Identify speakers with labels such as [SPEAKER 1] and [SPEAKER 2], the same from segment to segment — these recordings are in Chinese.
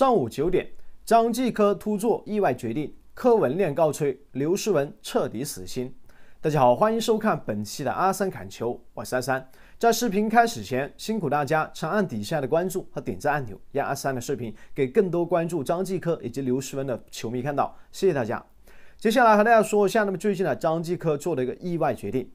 [SPEAKER 1] 上午九点，张继科突做意外决定，科文亮告吹，刘诗雯彻底死心。大家好，欢迎收看本期的阿三砍球，我是阿三。在视频开始前，辛苦大家长按底下的关注和点赞按钮，让阿三的视频给更多关注张继科以及刘诗雯的球迷看到，谢谢大家。接下来和大家说一下，那么最近呢，张继科做了一个意外决定。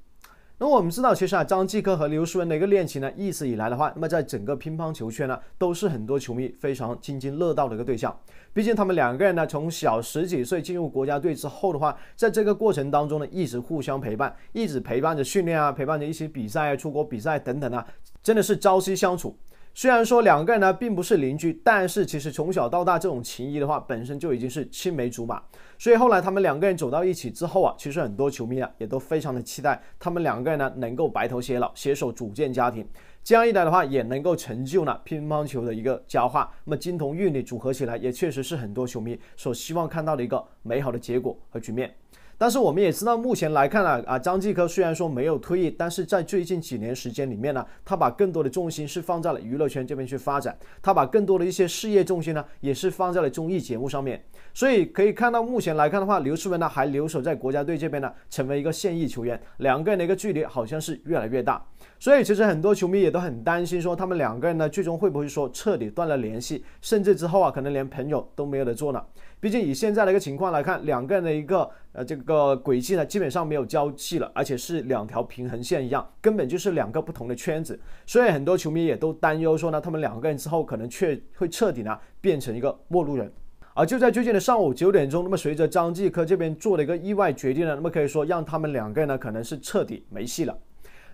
[SPEAKER 1] 那我们知道，其实啊，张继科和刘诗雯的一个恋情呢，一直以来的话，那么在整个乒乓球圈呢，都是很多球迷非常津津乐道的一个对象。毕竟他们两个人呢，从小十几岁进入国家队之后的话，在这个过程当中呢，一直互相陪伴，一直陪伴着训练啊，陪伴着一起比赛、出国比赛等等啊，真的是朝夕相处。虽然说两个人呢并不是邻居，但是其实从小到大这种情谊的话，本身就已经是青梅竹马。所以后来他们两个人走到一起之后啊，其实很多球迷啊也都非常的期待他们两个人呢能够白头偕老，携手组建家庭。这样一来的话，也能够成就呢乒乓球的一个佳话。那么金童玉女组合起来，也确实是很多球迷所希望看到的一个美好的结果和局面。但是我们也知道，目前来看呢，啊，张继科虽然说没有退役，但是在最近几年时间里面呢，他把更多的重心是放在了娱乐圈这边去发展，他把更多的一些事业重心呢，也是放在了综艺节目上面。所以可以看到，目前来看的话，刘诗雯呢还留守在国家队这边呢，成为一个现役球员。两个人的一个距离好像是越来越大，所以其实很多球迷也都很担心，说他们两个人呢，最终会不会说彻底断了联系，甚至之后啊，可能连朋友都没有得做呢？毕竟以现在的一个情况来看，两个人的一个。呃，这个轨迹呢，基本上没有交集了，而且是两条平衡线一样，根本就是两个不同的圈子，所以很多球迷也都担忧说呢，他们两个人之后可能却会彻底呢变成一个陌路人。而就在最近的上午九点钟，那么随着张继科这边做了一个意外决定呢，那么可以说让他们两个人呢，可能是彻底没戏了。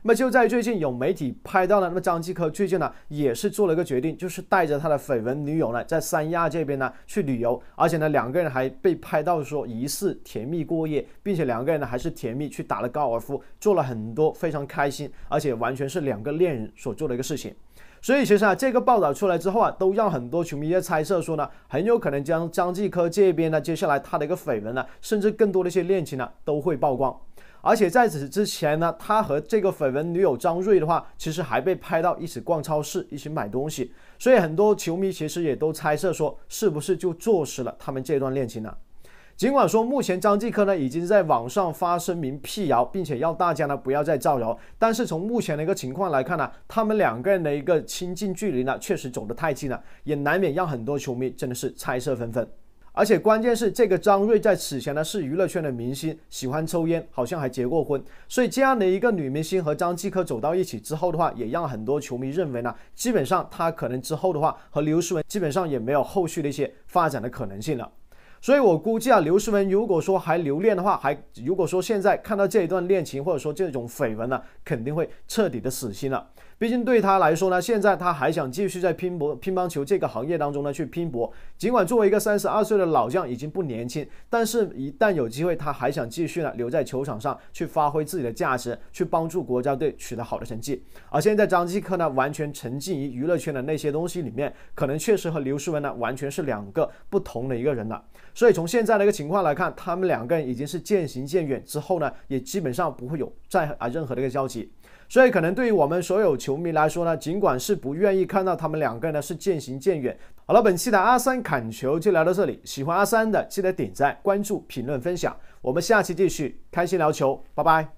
[SPEAKER 1] 那么就在最近有媒体拍到了，那么张继科最近呢也是做了一个决定，就是带着他的绯闻女友呢在三亚这边呢去旅游，而且呢两个人还被拍到说疑似甜蜜过夜，并且两个人呢还是甜蜜去打了高尔夫，做了很多非常开心，而且完全是两个恋人所做的一个事情。所以其实啊这个报道出来之后啊，都让很多球迷在猜测说呢，很有可能将张继科这边呢接下来他的一个绯闻呢，甚至更多的一些恋情呢都会曝光。而且在此之前呢，他和这个绯闻女友张睿的话，其实还被拍到一起逛超市、一起买东西，所以很多球迷其实也都猜测说，是不是就坐实了他们这段恋情呢？尽管说，目前张继科呢已经在网上发声明辟谣，并且要大家呢不要再造谣，但是从目前的一个情况来看呢，他们两个人的一个亲近距离呢，确实走得太近了，也难免让很多球迷真的是猜测纷纷。而且关键是，这个张睿在此前呢是娱乐圈的明星，喜欢抽烟，好像还结过婚。所以这样的一个女明星和张继科走到一起之后的话，也让很多球迷认为呢，基本上他可能之后的话和刘诗雯基本上也没有后续的一些发展的可能性了。所以，我估计啊，刘诗雯如果说还留恋的话，还如果说现在看到这一段恋情，或者说这种绯闻呢，肯定会彻底的死心了。毕竟对他来说呢，现在他还想继续在拼搏乒乓球这个行业当中呢去拼搏。尽管作为一个三十二岁的老将，已经不年轻，但是一旦有机会，他还想继续呢留在球场上去发挥自己的价值，去帮助国家队取得好的成绩。而现在张继科呢，完全沉浸于娱乐圈的那些东西里面，可能确实和刘诗雯呢完全是两个不同的一个人了。所以从现在的一个情况来看，他们两个人已经是渐行渐远，之后呢，也基本上不会有再啊任何的一个交集。所以可能对于我们所有球迷来说呢，尽管是不愿意看到他们两个人呢是渐行渐远。好了，本期的阿三侃球就聊到这里，喜欢阿三的记得点赞、关注、评论、分享，我们下期继续开心聊球，拜拜。